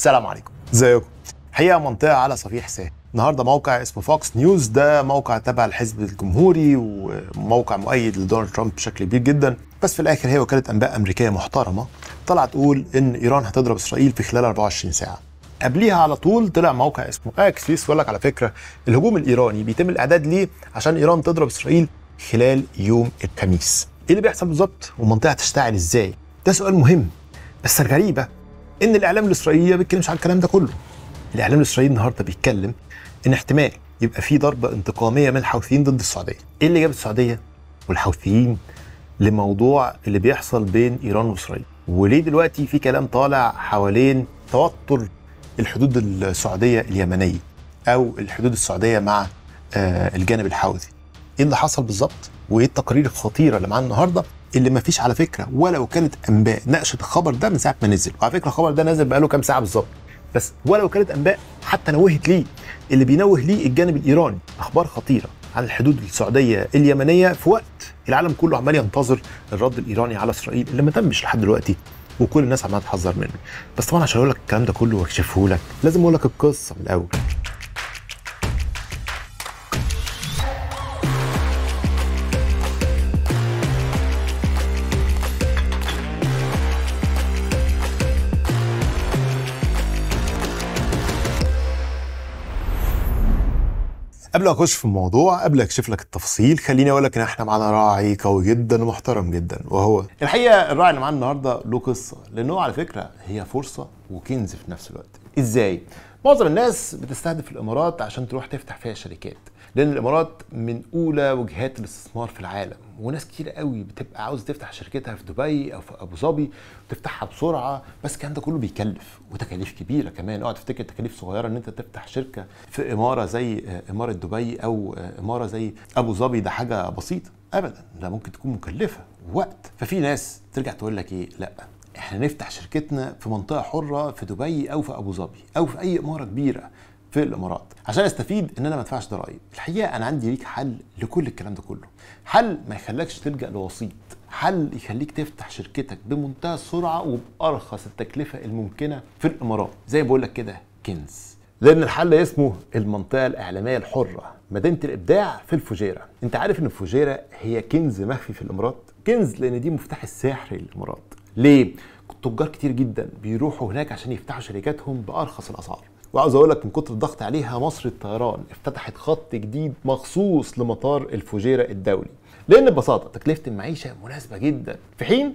السلام عليكم ازيكم حقيقه منطقه على صفيح ساهل النهارده موقع اسمه فوكس نيوز ده موقع تبع الحزب الجمهوري وموقع مؤيد لدونالد ترامب بشكل كبير جدا بس في الاخر هي وكاله انباء امريكيه محترمه طلعت تقول ان ايران هتضرب اسرائيل في خلال 24 ساعه قبليها على طول طلع موقع اسمه اكسيس وقال لك على فكره الهجوم الايراني بيتم الاعداد ليه عشان ايران تضرب اسرائيل خلال يوم الخميس ايه اللي بيحصل بالظبط والمنطقه هتشتعل ازاي ده سؤال مهم بس الغريبه ان الاعلام الاسرائيلي ما بيتكلمش على الكلام ده كله الاعلام الاسرائيلي النهارده بيتكلم ان احتمال يبقى في ضربه انتقاميه من الحوثيين ضد السعوديه ايه اللي جاب السعوديه والحوثيين لموضوع اللي بيحصل بين ايران واسرائيل وليه دلوقتي في كلام طالع حوالين توتر الحدود السعوديه اليمنيه او الحدود السعوديه مع آه، الجانب الحوثي ايه اللي حصل بالظبط وايه التقارير الخطيره اللي معانا النهارده اللي ما فيش على فكره ولو كانت انباء ناقشت الخبر ده من ساعه ما نزل وعلى فكره الخبر ده نازل بقاله كام ساعه بالظبط بس ولو كانت انباء حتى نوهت ليه اللي بينوه ليه الجانب الايراني اخبار خطيره عن الحدود السعوديه اليمنيه في وقت العالم كله عمال ينتظر الرد الايراني على اسرائيل اللي ما تمش لحد دلوقتي وكل الناس عماله تحذر منه بس طبعا عشان اقول لك الكلام ده كله واكشفه لك لازم اقول لك القصه من الاول قبل ما اخش في الموضوع قبل اكشف لك التفصيل خليني اقول لك ان احنا معانا راعي قوي جدا ومحترم جدا وهو الحقيقه الراعي اللي معانا النهارده له قصه لانه على فكره هي فرصه وكنز في نفس الوقت ازاي معظم الناس بتستهدف الامارات عشان تروح تفتح فيها شركات لان الامارات من اولى وجهات الاستثمار في العالم وناس كتير قوي بتبقى عاوز تفتح شركتها في دبي او في ابو ظبي وتفتحها بسرعه بس الكلام ده كله بيكلف وتكاليف كبيره كمان اوعى تفتكر تكاليف صغيره ان انت تفتح شركه في اماره زي آه، اماره دبي او آه، اماره زي ابو ظبي ده حاجه بسيطه ابدا ده ممكن تكون مكلفه وقت ففي ناس ترجع تقول لك ايه لا احنا نفتح شركتنا في منطقه حره في دبي او في ابو ظبي او في اي اماره كبيره في الامارات عشان استفيد ان انا ما ادفعش ضرائب الحقيقه انا عندي ليك حل لكل الكلام ده كله حل ما يخليكش تلجا لوسيط حل يخليك تفتح شركتك بمنتهى السرعه وبارخص التكلفه الممكنه في الامارات زي ما بقول لك كده كنز لان الحل اسمه المنطقه الاعلاميه الحره مدينه الابداع في الفجيره انت عارف ان الفجيره هي كنز مخفي في الامارات كنز لان دي مفتاح السحر للامارات ليه تجار كتير جدا بيروحوا هناك عشان يفتحوا شركاتهم بارخص الاسعار وعاوز اقول لك من كتر الضغط عليها مصر الطيران افتتحت خط جديد مخصوص لمطار الفجيره الدولي لان ببساطه تكلفه المعيشه مناسبه جدا في حين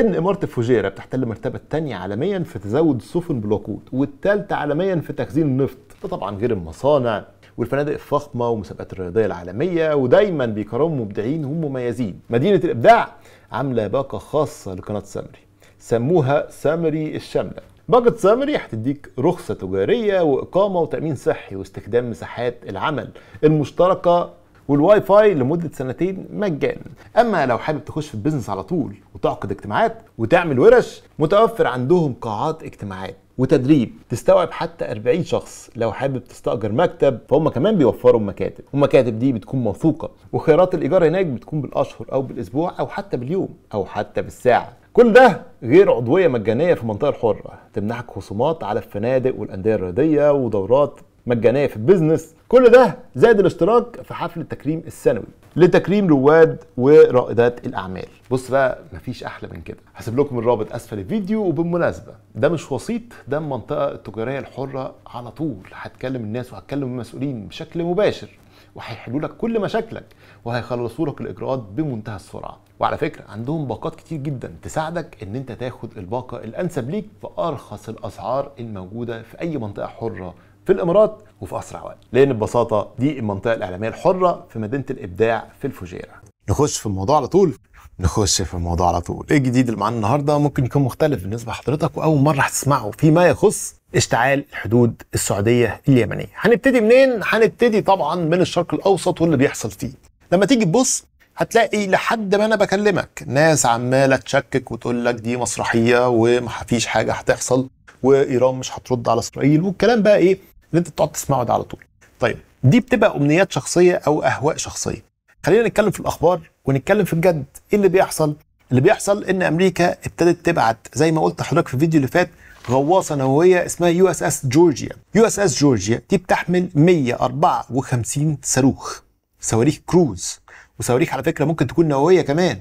ان اماره الفجيره بتحتل المرتبه الثانيه عالميا في تزود السفن بالوقود والثالثه عالميا في تخزين النفط ده طبعا غير المصانع والفنادق الفخمه والمسابقات الرياضيه العالميه ودايما بيكرموا مبدعين ومميزين مدينه الابداع عامله باقه خاصه لقناه سامري سموها سامري الشامله باجت سامري هتديك رخصه تجاريه واقامه وتامين صحي واستخدام مساحات العمل المشتركه والواي فاي لمده سنتين مجانا اما لو حابب تخش في البيزنس على طول وتعقد اجتماعات وتعمل ورش متوفر عندهم قاعات اجتماعات وتدريب تستوعب حتى 40 شخص لو حابب تستأجر مكتب فهم كمان بيوفروا مكاتب والمكاتب دي بتكون موثوقة وخيارات الإيجار هناك بتكون بالأشهر أو بالأسبوع أو حتى باليوم أو حتى بالساعة كل ده غير عضوية مجانية في المنطقة الحرة تمنحك خصومات على الفنادق والأندية الرياضية ودورات مجانية في البيزنس كل ده زائد الاشتراك في حفل التكريم السنوي لتكريم رواد ورائدات الأعمال بص بقى مفيش أحلى من كده هسيب لكم الرابط أسفل الفيديو وبالمناسبة ده مش وسيط ده المنطقة التجارية الحرة على طول هتكلم الناس وهتكلم المسؤولين بشكل مباشر وهيحلوا لك كل مشاكلك وهيخلصوا لك الاجراءات بمنتهى السرعه وعلى فكره عندهم باقات كتير جدا تساعدك ان انت تاخد الباقه الانسب ليك بارخص الاسعار الموجوده في اي منطقه حره في الامارات وفي اسرع وقت لان ببساطه دي المنطقه الاعلاميه الحره في مدينه الابداع في الفجيره نخش في الموضوع على طول نخش في الموضوع على طول ايه الجديد اللي معانا النهارده ممكن يكون مختلف بالنسبه لحضرتك واول مره هتسمعه فيما يخص اشتعال الحدود السعوديه اليمنيه هنبتدي منين هنبتدي طبعا من الشرق الاوسط واللي بيحصل فيه لما تيجي تبص هتلاقي لحد ما انا بكلمك ناس عماله تشكك وتقول لك دي مسرحيه ومفيش حاجه هتحصل وايران مش هترد على اسرائيل والكلام بقى ايه اللي انت بتقعد تسمعه ده على طول طيب دي بتبقى امنيات شخصيه او اهواء شخصيه خلينا نتكلم في الاخبار ونتكلم في الجد ايه اللي بيحصل اللي بيحصل ان امريكا ابتدت تبعت زي ما قلت لحضرتك في الفيديو اللي فات غواصه نوويه اسمها يو اس اس جورجيا يو اس اس جورجيا دي بتحمل 154 صاروخ صواريخ كروز وصواريخ على فكره ممكن تكون نوويه كمان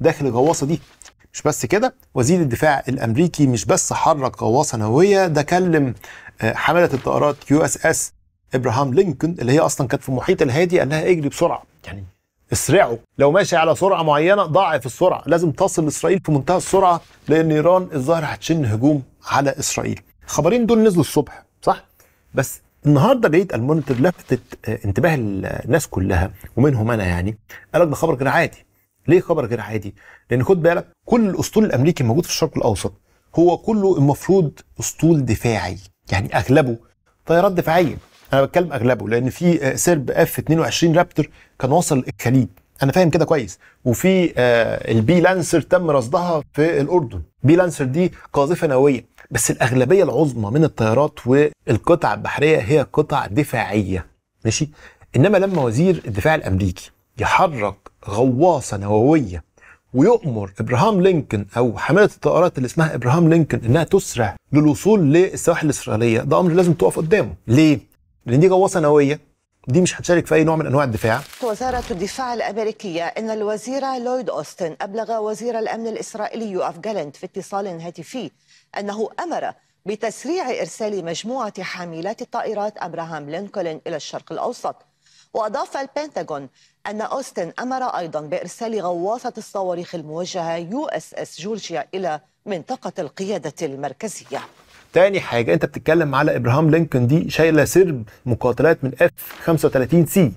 داخل الغواصه دي مش بس كده وزير الدفاع الامريكي مش بس حرك غواصه نوويه ده كلم آه، حمله الطائرات يو اس اس ابراهام لينكولن اللي هي اصلا كانت في المحيط الهادي قال لها اجري بسرعه يعني اسرعوا لو ماشي على سرعه معينه ضاعف السرعه لازم تصل اسرائيل في منتهى السرعه لان ايران الظاهر هتشن هجوم على اسرائيل الخبرين دول نزلوا الصبح صح بس النهارده لقيت المونيتور لفتت آه، انتباه الناس كلها ومنهم انا يعني قال لك ده خبر غير عادي ليه خبر غير عادي لان خد بالك كل الاسطول الامريكي الموجود في الشرق الاوسط هو كله المفروض اسطول دفاعي يعني اغلبه طيارات دفاعيه انا بتكلم اغلبه لان في سرب اف 22 رابتر كان وصل الخليج انا فاهم كده كويس وفي آه، البي لانسر تم رصدها في الاردن بي لانسر دي قاذفه نوويه بس الاغلبيه العظمى من الطيارات والقطع البحريه هي قطع دفاعيه ماشي انما لما وزير الدفاع الامريكي يحرك غواصه نوويه ويؤمر ابراهام لينكن او حمله الطائرات اللي اسمها ابراهام لينكن انها تسرع للوصول للسواحل الاسرائيليه ده امر لازم تقف قدامه ليه لان دي غواصه نوويه دي مش هتشارك في اي نوع من انواع الدفاع وزاره الدفاع الامريكيه ان الوزير لويد اوستن ابلغ وزير الامن الاسرائيلي اف جالنت في اتصال هاتفي انه امر بتسريع ارسال مجموعه حاملات الطائرات ابراهام لينكولن الى الشرق الاوسط واضاف البنتاغون ان اوستن امر ايضا بارسال غواصه الصواريخ الموجهه يو اس اس جورجيا الى منطقه القياده المركزيه تاني حاجه انت بتتكلم على ابراهام لينكولن دي شايله سرب مقاتلات من اف 35 سي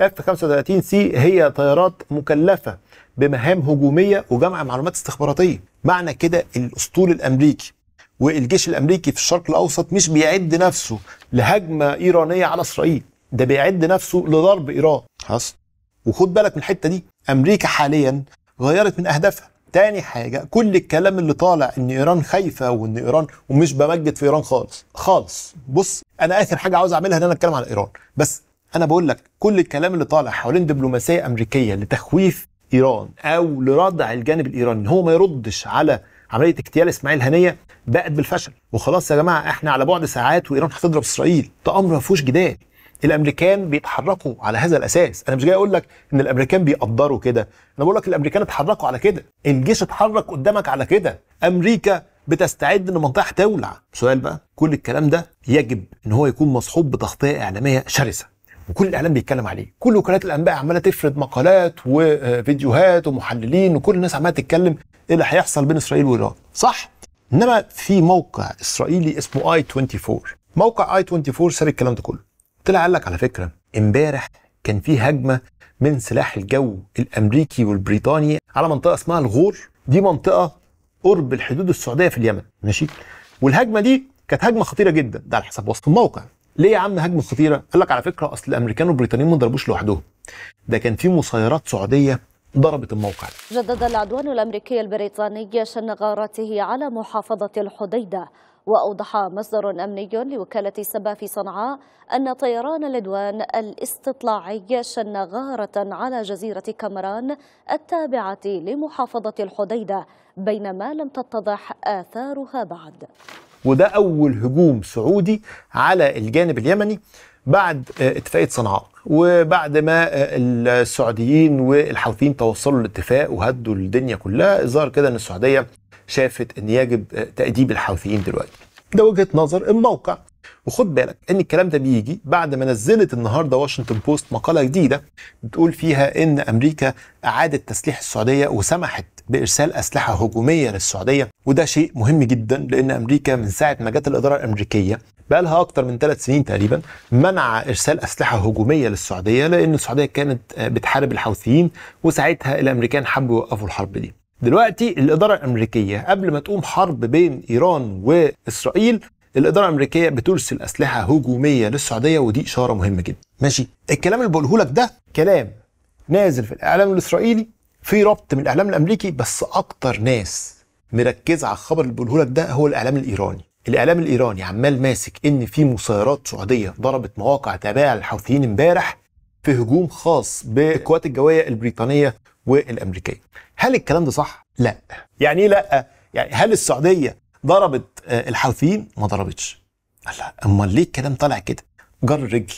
اف 35 سي هي طيارات مكلفه بمهام هجوميه وجمع معلومات استخباراتيه معنى كده الاسطول الامريكي والجيش الامريكي في الشرق الاوسط مش بيعد نفسه لهجمه ايرانيه على اسرائيل ده بيعد نفسه لضرب ايران حصل وخد بالك من الحته دي امريكا حاليا غيرت من اهدافها تاني حاجه كل الكلام اللي طالع ان ايران خايفه وان ايران ومش بمجد في ايران خالص خالص بص انا اخر حاجه عاوز اعملها ان انا اتكلم على ايران بس انا بقول لك كل الكلام اللي طالع حوالين دبلوماسيه امريكيه لتخويف ايران او لردع الجانب الايراني هو ما يردش على عمليه اغتيال اسماعيل هنيه بقت بالفشل وخلاص يا جماعه احنا على بعد ساعات وايران هتضرب اسرائيل ده امر ما فيهوش جدال الامريكان بيتحركوا على هذا الاساس انا مش جاي اقول لك ان الامريكان بيقدروا كده انا بقول لك الامريكان اتحركوا على كده الجيش اتحرك قدامك على كده امريكا بتستعد ان المنطقه هتولع سؤال بقى كل الكلام ده يجب ان هو يكون مصحوب بتغطيه اعلاميه شرسه وكل الاعلام بيتكلم عليه كل وكالات الانباء عماله تفرد مقالات وفيديوهات آه، ومحللين وكل الناس عماله تتكلم ايه اللي هيحصل بين اسرائيل وايران صح انما في موقع اسرائيلي اسمه اي 24 موقع اي 24 سال الكلام ده كله طلع قال لك على فكره امبارح كان في هجمه من سلاح الجو الامريكي والبريطاني على منطقه اسمها الغور دي منطقه قرب الحدود السعوديه في اليمن ماشي والهجمه دي كانت هجمه خطيره جدا ده على حسب وصف الموقع ليه يا عم هجمه خطيره قال لك على فكره اصل الامريكان والبريطانيين ما ضربوش لوحدهم ده كان في مسيرات سعوديه ضربت الموقع جدد العدوان الامريكي البريطاني شن غاراته على محافظه الحديده وأوضح مصدر أمني لوكالة سبا في صنعاء أن طيران العدوان الاستطلاعي شن غارة على جزيرة كمران التابعة لمحافظة الحديدة بينما لم تتضح آثارها بعد وده أول هجوم سعودي على الجانب اليمني بعد آه، اتفاقية صنعاء وبعد ما آه، السعوديين والحوثيين توصلوا لاتفاق وهدوا الدنيا كلها ظهر كده ان السعوديه شافت ان يجب تاديب الحوثيين دلوقتي ده وجهه نظر الموقع وخد بالك ان الكلام ده بيجي بعد ما نزلت النهارده واشنطن بوست مقاله جديده بتقول فيها ان امريكا اعادت تسليح السعوديه وسمحت بارسال اسلحه هجوميه للسعوديه وده شيء مهم جدا لان امريكا من ساعه ما جت الاداره الامريكيه بقى لها اكتر من ثلاث سنين تقريبا منع ارسال اسلحه هجوميه للسعوديه لان السعوديه كانت بتحارب الحوثيين وساعتها الامريكان حبوا يوقفوا الحرب دي دلوقتي الإدارة الأمريكية قبل ما تقوم حرب بين إيران وإسرائيل الإدارة الأمريكية بترسل أسلحة هجومية للسعودية ودي إشارة مهمة جدا ماشي الكلام اللي بقوله لك ده كلام نازل في الإعلام الإسرائيلي في ربط من الإعلام الأمريكي بس أكتر ناس مركزة على الخبر اللي بقوله لك ده هو الإعلام الإيراني الإعلام الإيراني عمال ماسك إن في مسيرات سعودية ضربت مواقع تابعة للحوثيين امبارح في هجوم خاص بالقوات الجوية البريطانية والامريكيه هل الكلام ده صح لا يعني ايه لا يعني هل السعوديه ضربت آه، الحوثيين ما ضربتش لا امال ليه الكلام طالع كده جر الرجل.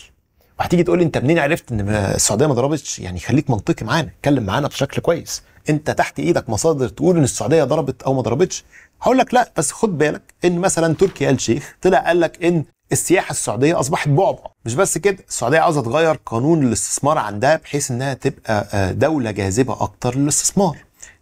وهتيجي تقول لي انت منين عرفت ان السعوديه ما ضربتش يعني خليك منطقي معانا اتكلم معانا بشكل كويس انت تحت ايدك مصادر تقول ان السعوديه ضربت او ما ضربتش هقول لك لا بس خد بالك ان مثلا تركي آل شيخ طلع قال لك ان السياحه السعوديه اصبحت بعبع مش بس كده السعوديه عاوزه تغير قانون الاستثمار عندها بحيث انها تبقى آه، دوله جاذبه اكتر للاستثمار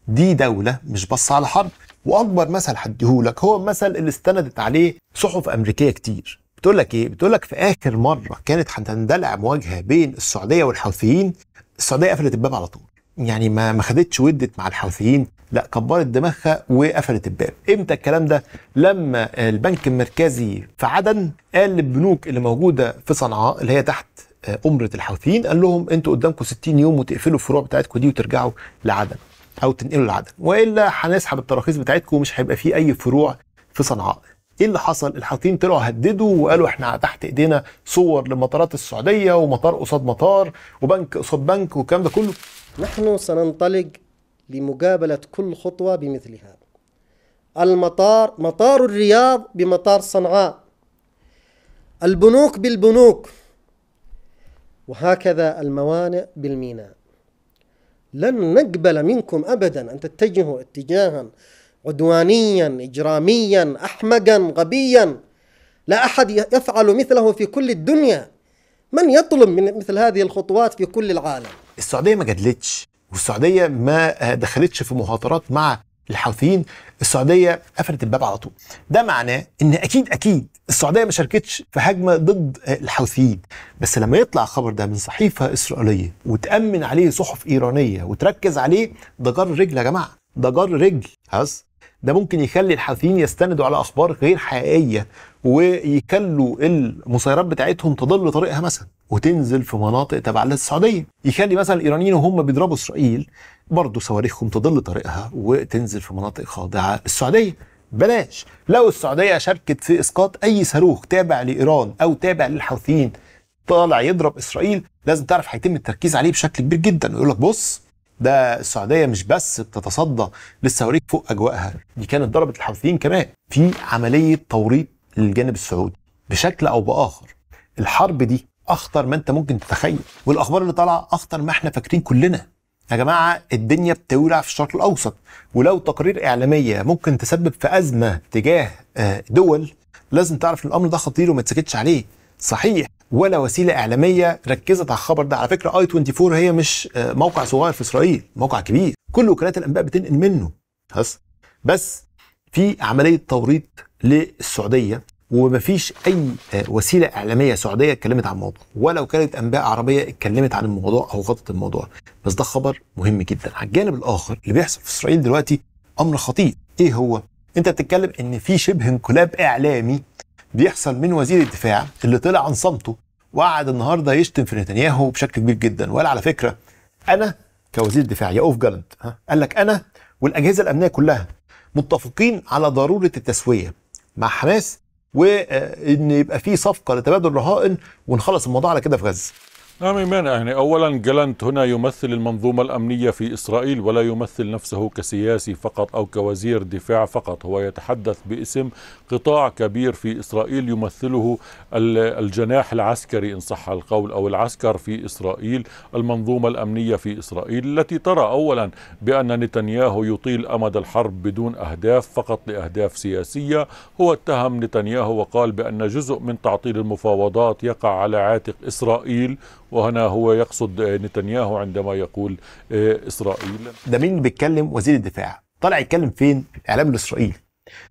دي دولة مش بس على حرب وأكبر مثل هديهولك هو المثل اللي استندت عليه صحف أمريكية كتير بتقول لك إيه؟ بتقول لك في آخر مرة كانت هتندلع مواجهة بين السعودية والحوثيين السعودية قفلت الباب على طول يعني ما ما خدتش ودت مع الحوثيين لا كبرت دماغها وقفلت الباب امتى الكلام ده لما البنك المركزي في عدن قال للبنوك اللي موجوده في صنعاء اللي هي تحت آه، أمرة الحوثيين قال لهم انتوا قدامكم 60 يوم وتقفلوا الفروع بتاعتكم دي وترجعوا لعدن او تنقلوا لعدن والا هنسحب التراخيص بتاعتكم ومش هيبقى فيه اي فروع في صنعاء ايه اللي حصل الحوثيين طلعوا هددوا وقالوا احنا تحت ايدينا صور لمطارات السعوديه ومطار قصاد مطار وبنك قصاد بنك والكلام ده كله نحن سننطلق لمقابلة كل خطوة بمثلها المطار مطار الرياض بمطار صنعاء البنوك بالبنوك وهكذا الموانئ بالميناء لن نقبل منكم ابدا ان تتجهوا اتجاها عدوانيا اجراميا احمقا غبيا لا احد يفعل مثله في كل الدنيا من يطلب من مثل هذه الخطوات في كل العالم السعوديه ما جادلتش والسعوديه ما دخلتش في مهاترات مع الحوثيين السعوديه قفلت الباب على طول ده معناه ان اكيد اكيد السعوديه ما شاركتش في هجمه ضد الحوثيين بس لما يطلع الخبر ده من صحيفه اسرائيليه وتامن عليه صحف ايرانيه وتركز عليه ده جر رجل يا جماعه ده جر رجل خلاص ده ممكن يخلي الحوثيين يستندوا على اخبار غير حقيقيه ويكلوا المسيرات بتاعتهم تضل طريقها مثلا وتنزل في مناطق تبع للسعوديه يخلي مثلا الايرانيين وهم بيضربوا اسرائيل برضه صواريخهم تضل طريقها وتنزل في مناطق خاضعه السعوديه بلاش لو السعوديه شاركت في اسقاط اي صاروخ تابع لايران او تابع للحوثيين طالع يضرب اسرائيل لازم تعرف هيتم التركيز عليه بشكل كبير جدا ويقول لك بص ده السعوديه مش بس بتتصدى للصواريخ فوق اجوائها دي كانت ضربت الحوثيين كمان في عمليه توريط للجانب السعودي بشكل او باخر الحرب دي اخطر ما انت ممكن تتخيل والاخبار اللي طالعه اخطر ما احنا فاكرين كلنا يا جماعه الدنيا بتولع في الشرق الاوسط ولو تقارير اعلاميه ممكن تسبب في ازمه تجاه آه، دول لازم تعرف ان الامر ده خطير وما تسكتش عليه صحيح ولا وسيله اعلاميه ركزت على الخبر ده على فكره اي 24 هي مش آه، موقع صغير في اسرائيل موقع كبير كل وكالات الانباء بتنقل منه بس بس في عمليه توريط للسعوديه ومفيش اي آه، وسيله اعلاميه سعوديه اتكلمت عن الموضوع ولو كانت انباء عربيه اتكلمت عن الموضوع او غطت الموضوع بس ده خبر مهم جدا على الجانب الاخر اللي بيحصل في اسرائيل دلوقتي امر خطير ايه هو انت بتتكلم ان في شبه انقلاب اعلامي بيحصل من وزير الدفاع اللي طلع عن صمته وقعد النهارده يشتم في نتنياهو بشكل كبير جدا وقال على فكره انا كوزير دفاع يا اوف جالنت قال لك انا والاجهزه الامنيه كلها متفقين على ضروره التسويه مع حماس وان يبقى في صفقه لتبادل الرهائن ونخلص الموضوع على كده في غزه نعم إيمان يعني أولا جلنت هنا يمثل المنظومة الأمنية في إسرائيل ولا يمثل نفسه كسياسي فقط أو كوزير دفاع فقط هو يتحدث باسم قطاع كبير في إسرائيل يمثله الجناح العسكري إن صح القول أو العسكر في إسرائيل المنظومة الأمنية في إسرائيل التي ترى أولا بأن نتنياهو يطيل أمد الحرب بدون أهداف فقط لأهداف سياسية هو اتهم نتنياهو وقال بأن جزء من تعطيل المفاوضات يقع على عاتق إسرائيل وهنا هو يقصد آه، نتنياهو عندما يقول آه، إسرائيل ده مين بيتكلم وزير الدفاع طلع يتكلم فين الإعلام الإسرائيلي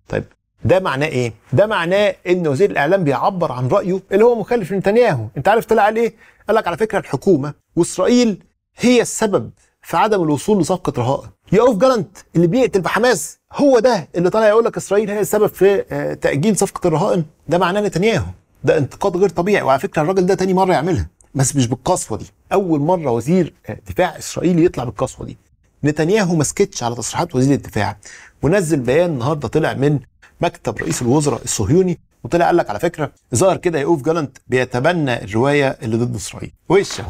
طيب ده معناه ايه؟ ده معناه ان وزير الاعلام بيعبر عن رايه اللي هو مخالف لنتنياهو، انت عارف طلع قال ايه؟ قال لك على فكره الحكومه واسرائيل هي السبب في عدم الوصول لصفقه رهائن. يقف جالنت اللي بيقتل بحماس هو ده اللي طالع يقول لك اسرائيل هي السبب في آه، تاجيل صفقه الرهائن، ده معناه نتنياهو، ده انتقاد غير طبيعي وعلى فكره الراجل ده تاني مره يعملها. بس مش بالقسوه دي اول مره وزير دفاع اسرائيلي يطلع بالقسوه دي نتنياهو ما سكتش على تصريحات وزير الدفاع ونزل بيان النهارده طلع من مكتب رئيس الوزراء الصهيوني وطلع قال لك على فكره ظهر كده اوف جالنت بيتبنى الروايه اللي ضد اسرائيل وش اهو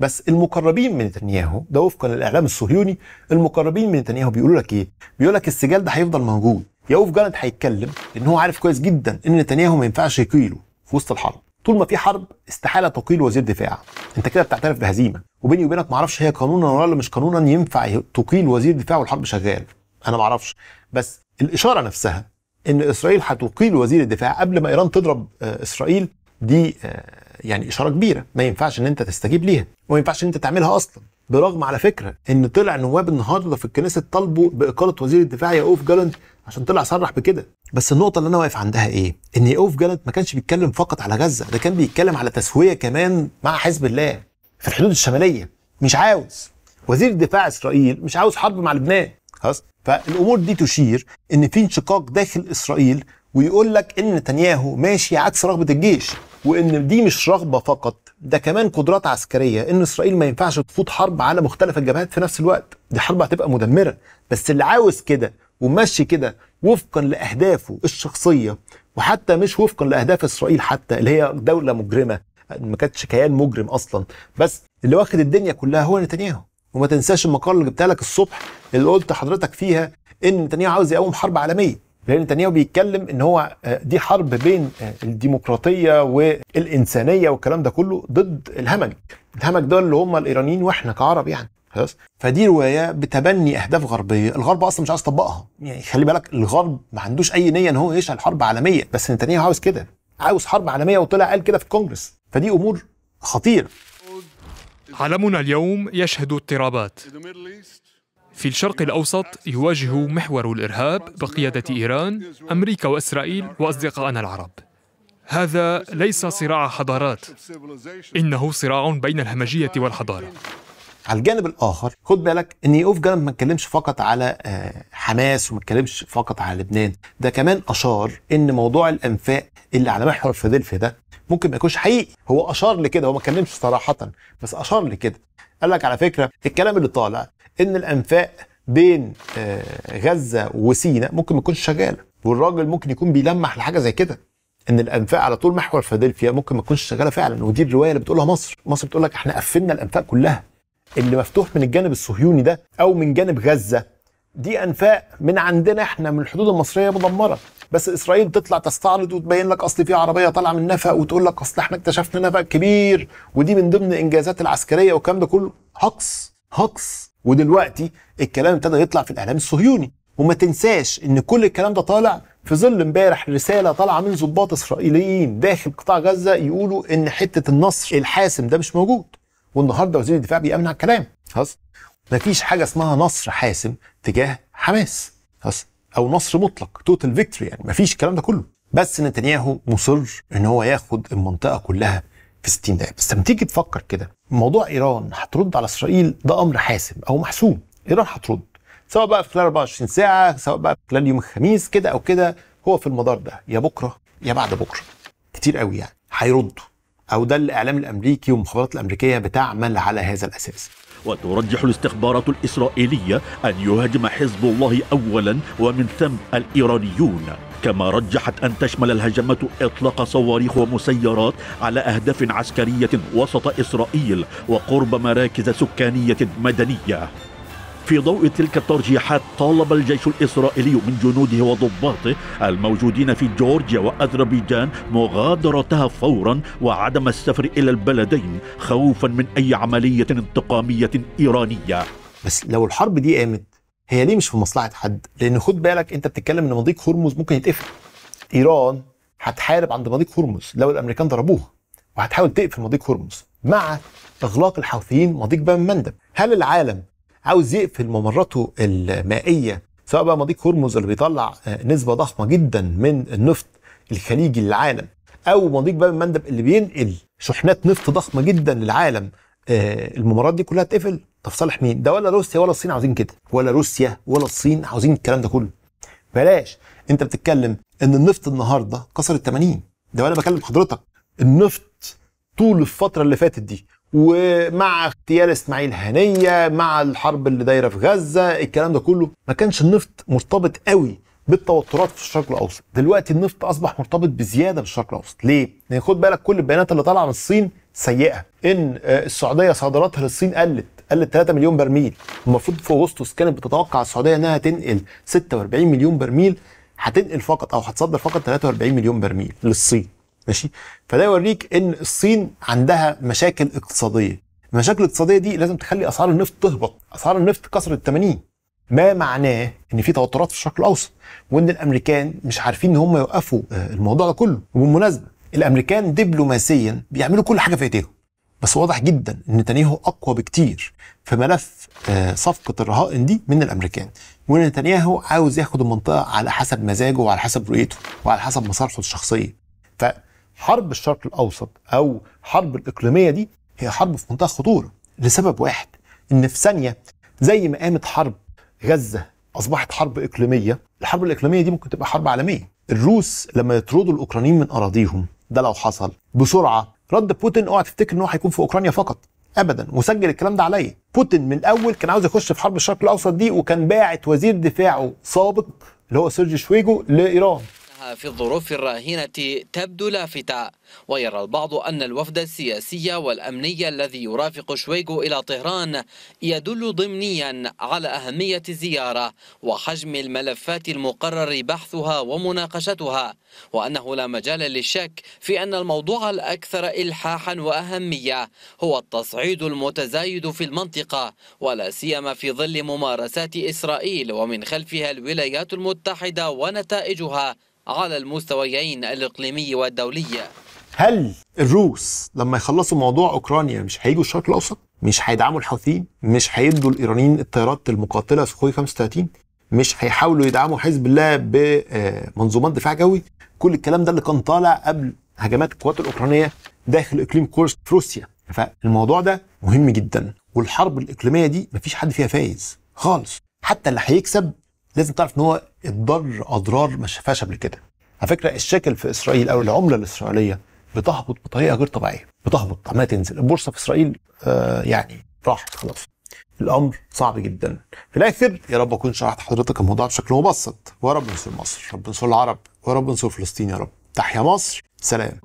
بس المقربين من نتنياهو ده وفقا للاعلام الصهيوني المقربين من نتنياهو بيقولوا لك ايه؟ بيقول لك السجال ده هيفضل موجود اوف جالنت هيتكلم ان هو عارف كويس جدا ان نتنياهو ما ينفعش يقيله في وسط الحرب طول ما في حرب استحاله تقيل وزير دفاع انت كده بتعترف بهزيمه وبيني وبينك معرفش هي قانونا ولا مش قانونا ينفع تقيل وزير دفاع والحرب شغال انا معرفش بس الاشاره نفسها ان اسرائيل هتقيل وزير الدفاع قبل ما ايران تضرب آه، اسرائيل دي آه، يعني اشاره كبيره ما ينفعش ان انت تستجيب ليها وما ينفعش ان انت تعملها اصلا برغم على فكره ان طلع نواب النهارده في الكنيسه طالبوا باقاله وزير الدفاع يقوف جالنت عشان طلع صرح بكده بس النقطه اللي انا واقف عندها ايه ان يقوف جالنت ما كانش بيتكلم فقط على غزه ده كان بيتكلم على تسويه كمان مع حزب الله في الحدود الشماليه مش عاوز وزير الدفاع اسرائيل مش عاوز حرب مع لبنان خلاص فالامور دي تشير ان في انشقاق داخل اسرائيل ويقول لك ان نتنياهو ماشي عكس رغبه الجيش وان دي مش رغبه فقط ده كمان قدرات عسكريه ان اسرائيل ما ينفعش تفوت حرب على مختلف الجبهات في نفس الوقت دي حرب هتبقى مدمره بس اللي عاوز كده وماشي كده وفقا لاهدافه الشخصيه وحتى مش وفقا لاهداف اسرائيل حتى اللي هي دوله مجرمه ما كانتش كيان مجرم اصلا بس اللي واخد الدنيا كلها هو نتنياهو وما تنساش المقاله اللي جبتها لك الصبح اللي قلت حضرتك فيها ان نتنياهو عاوز يقوم حرب عالميه لان نتنياهو بيتكلم ان هو آه، دي حرب بين آه، الديمقراطيه والانسانيه والكلام ده كله ضد الهمج الهمج دول اللي هم الايرانيين واحنا كعرب يعني خلاص فدي روايه بتبني اهداف غربيه الغرب اصلا مش عايز يطبقها يعني خلي بالك الغرب ما عندوش اي نيه ان هو يشعل حرب عالميه بس نتنياهو عاوز كده عاوز حرب عالميه وطلع قال كده في الكونجرس فدي امور خطيره عالمنا اليوم يشهد اضطرابات في الشرق الأوسط يواجه محور الإرهاب بقيادة إيران أمريكا وإسرائيل وأصدقائنا العرب هذا ليس صراع حضارات إنه صراع بين الهمجية والحضارة على الجانب الاخر خد بالك ان يقف جالنت ما اتكلمش فقط على آه، حماس وما اتكلمش فقط على لبنان ده كمان اشار ان موضوع الانفاق اللي على محور فيلادلفيا ده ممكن ما يكونش حقيقي هو اشار لكده هو ما اتكلمش صراحه بس اشار لكده قال لك على فكره الكلام اللي طالع ان الانفاق بين آه، غزه وسينا ممكن ما تكونش شغاله والراجل ممكن يكون بيلمح لحاجه زي كده ان الانفاق على طول محور فيلادلفيا ممكن ما تكونش شغاله فعلا ودي الروايه اللي بتقولها مصر مصر بتقول لك احنا قفلنا الانفاق كلها اللي مفتوح من الجانب الصهيوني ده او من جانب غزه دي انفاق من عندنا احنا من الحدود المصريه مدمره بس اسرائيل تطلع تستعرض وتبين لك اصل في عربيه طالعه من نفق وتقول لك اصل احنا اكتشفنا نفق كبير ودي من ضمن انجازات العسكريه والكلام ده كله هقص هقص ودلوقتي الكلام ابتدى يطلع في الاعلام الصهيوني وما تنساش ان كل الكلام ده طالع في ظل امبارح رساله طالعه من ضباط اسرائيليين داخل قطاع غزه يقولوا ان حته النصر الحاسم ده مش موجود والنهارده وزير الدفاع بيأمن على الكلام خلاص مفيش حاجه اسمها نصر حاسم تجاه حماس خلاص او نصر مطلق توتال فيكتوري يعني مفيش الكلام ده كله بس نتنياهو مصر ان هو ياخد المنطقه كلها في 60 دقيقه بس لما تيجي تفكر كده موضوع ايران هترد على اسرائيل ده امر حاسم او محسوب ايران هترد سواء بقى في خلال 24 ساعه سواء بقى خلال يوم الخميس كده او كده هو في المدار ده يا بكره يا بعد بكره كتير قوي يعني هيردوا او ده الاعلام الامريكي والمخابرات الامريكيه بتعمل على هذا الاساس وترجح الاستخبارات الاسرائيليه ان يهاجم حزب الله اولا ومن ثم الايرانيون كما رجحت أن تشمل الهجمة إطلاق صواريخ ومسيرات على أهداف عسكرية وسط إسرائيل وقرب مراكز سكانية مدنية في ضوء تلك الترجيحات طالب الجيش الإسرائيلي من جنوده وضباطه الموجودين في جورجيا وأذربيجان مغادرتها فورا وعدم السفر إلى البلدين خوفا من أي عملية انتقامية إيرانية بس لو الحرب دي قامت هي ليه مش في مصلحه حد؟ لان خد بالك انت بتتكلم ان مضيق هرمز ممكن يتقفل. ايران هتحارب عند مضيق هرمز لو الامريكان ضربوها وهتحاول تقفل مضيق هرمز مع اغلاق الحوثيين مضيق باب مندب. هل العالم عاوز يقفل ممراته المائيه سواء بقى مضيق هرمز اللي بيطلع آه، نسبه ضخمه جدا من النفط الخليجي للعالم او مضيق باب المندب اللي بينقل شحنات نفط ضخمه جدا للعالم آه، الممرات دي كلها تقفل طب صالح مين؟ ده ولا روسيا ولا الصين عاوزين كده ولا روسيا ولا الصين عاوزين الكلام ده كله بلاش انت بتتكلم ان النفط النهارده كسر ال 80 ده وانا بكلم حضرتك النفط طول الفتره اللي فاتت دي ومع اغتيال اسماعيل هنيه مع الحرب اللي دايره في غزه الكلام ده كله ما كانش النفط مرتبط قوي بالتوترات في الشرق الاوسط دلوقتي النفط اصبح مرتبط بزياده بالشرق الاوسط ليه لان يعني خد بالك كل البيانات اللي طالعه من الصين سيئه ان آه، السعوديه صادراتها للصين قلت قلت 3 مليون برميل المفروض في اغسطس كانت بتتوقع السعوديه انها تنقل 46 مليون برميل هتنقل فقط او هتصدر فقط 43 مليون برميل للصين ماشي فده يوريك ان الصين عندها مشاكل اقتصاديه المشاكل الاقتصاديه دي لازم تخلي اسعار النفط تهبط اسعار النفط كسرت 80 ما معناه ان في توترات في الشرق الاوسط وان الامريكان مش عارفين ان هم يوقفوا آه، الموضوع ده كله وبالمناسبه الامريكان دبلوماسيا بيعملوا كل حاجه في ايديهم بس واضح جدا ان نتنياهو اقوى بكتير في ملف آه، صفقه الرهائن دي من الامريكان وان نتنياهو عاوز ياخد المنطقه على حسب مزاجه وعلى حسب رؤيته وعلى حسب مصالحه الشخصيه فحرب الشرق الاوسط او حرب الاقليميه دي هي حرب في منتهى الخطوره لسبب واحد ان في ثانيه زي ما قامت حرب غزه اصبحت حرب اقليميه الحرب الاقليميه دي ممكن تبقى حرب عالميه الروس لما يطردوا الاوكرانيين من اراضيهم ده لو حصل بسرعه رد بوتين اوعى تفتكر ان هو هيكون في اوكرانيا فقط ابدا وسجل الكلام ده عليا بوتين من الاول كان عاوز يخش في حرب الشرق الاوسط دي وكان باعت وزير دفاعه سابق اللي هو سيرجي شويجو لايران في الظروف الراهنة تبدو لافتة ويرى البعض أن الوفد السياسي والأمني الذي يرافق شويغو إلى طهران يدل ضمنيا على أهمية الزيارة وحجم الملفات المقرر بحثها ومناقشتها وأنه لا مجال للشك في أن الموضوع الأكثر إلحاحا وأهمية هو التصعيد المتزايد في المنطقة ولا سيما في ظل ممارسات إسرائيل ومن خلفها الولايات المتحدة ونتائجها على المستويين الإقليمي والدولي هل الروس لما يخلصوا موضوع أوكرانيا مش هيجوا الشرق الأوسط؟ مش هيدعموا الحوثيين؟ مش هيدوا الإيرانيين الطيارات المقاتلة سخوي 35 مش هيحاولوا يدعموا حزب الله بمنظومات دفاع جوي كل الكلام ده اللي كان طالع قبل هجمات القوات الاوكرانيه داخل اقليم كورس في روسيا فالموضوع ده مهم جدا والحرب الاقليميه دي مفيش حد فيها فايز خالص حتى اللي هيكسب لازم تعرف ان هو اتضر اضرار ما شافهاش قبل كده على فكره الشكل في اسرائيل او العمله الاسرائيليه بتهبط بطريقه غير طبيعيه بتهبط عماله تنزل البورصه في اسرائيل آه يعني راحت خلاص الامر صعب جدا في الاخر يا رب اكون شرحت حضرتك الموضوع بشكل مبسط ويا رب نصر مصر رب نصر العرب ويا رب نصر فلسطين يا رب تحيا مصر سلام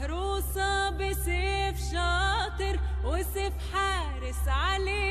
محروسة بسيف شاطر وسيف حارس عليه